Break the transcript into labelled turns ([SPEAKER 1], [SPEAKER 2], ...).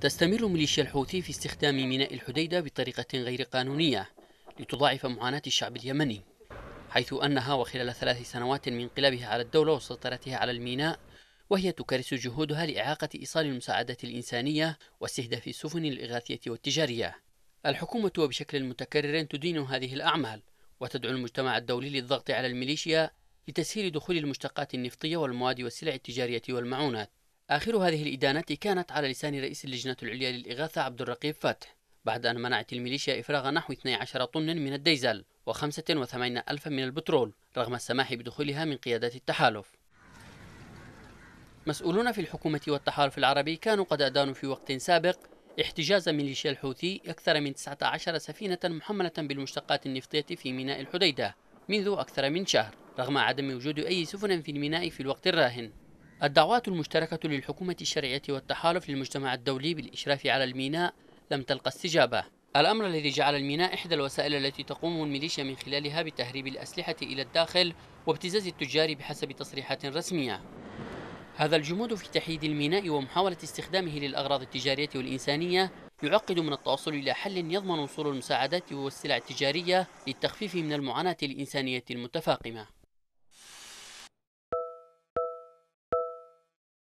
[SPEAKER 1] تستمر ميليشيا الحوثي في استخدام ميناء الحديدة بطريقة غير قانونية لتضاعف معاناة الشعب اليمني حيث أنها وخلال ثلاث سنوات من انقلابها على الدولة وسيطرتها على الميناء وهي تكرس جهودها لإعاقة إيصال المساعدات الإنسانية واستهداف السفن الإغاثية والتجارية الحكومة وبشكل متكرر تدين هذه الأعمال وتدعو المجتمع الدولي للضغط على الميليشيا لتسهيل دخول المشتقات النفطية والمواد والسلع التجارية والمعونات آخر هذه الإدانات كانت على لسان رئيس اللجنة العليا للإغاثة عبد الرقيب فتح بعد أن منعت الميليشيا إفراغ نحو 12 طن من الديزل و85 ألف من البترول رغم السماح بدخولها من قيادات التحالف مسؤولون في الحكومة والتحالف العربي كانوا قد أدانوا في وقت سابق احتجاز ميليشيا الحوثي أكثر من 19 سفينة محملة بالمشتقات النفطية في ميناء الحديدة منذ أكثر من شهر رغم عدم وجود أي سفن في الميناء في الوقت الراهن الدعوات المشتركة للحكومة الشرعية والتحالف للمجتمع الدولي بالإشراف على الميناء لم تلقى استجابة الأمر الذي جعل الميناء إحدى الوسائل التي تقوم الميليشيا من خلالها بتهريب الأسلحة إلى الداخل وابتزاز التجار بحسب تصريحات رسمية هذا الجمود في تحييد الميناء ومحاولة استخدامه للأغراض التجارية والإنسانية يعقد من التوصل إلى حل يضمن وصول المساعدات والسلع التجارية للتخفيف من المعاناة الإنسانية المتفاقمة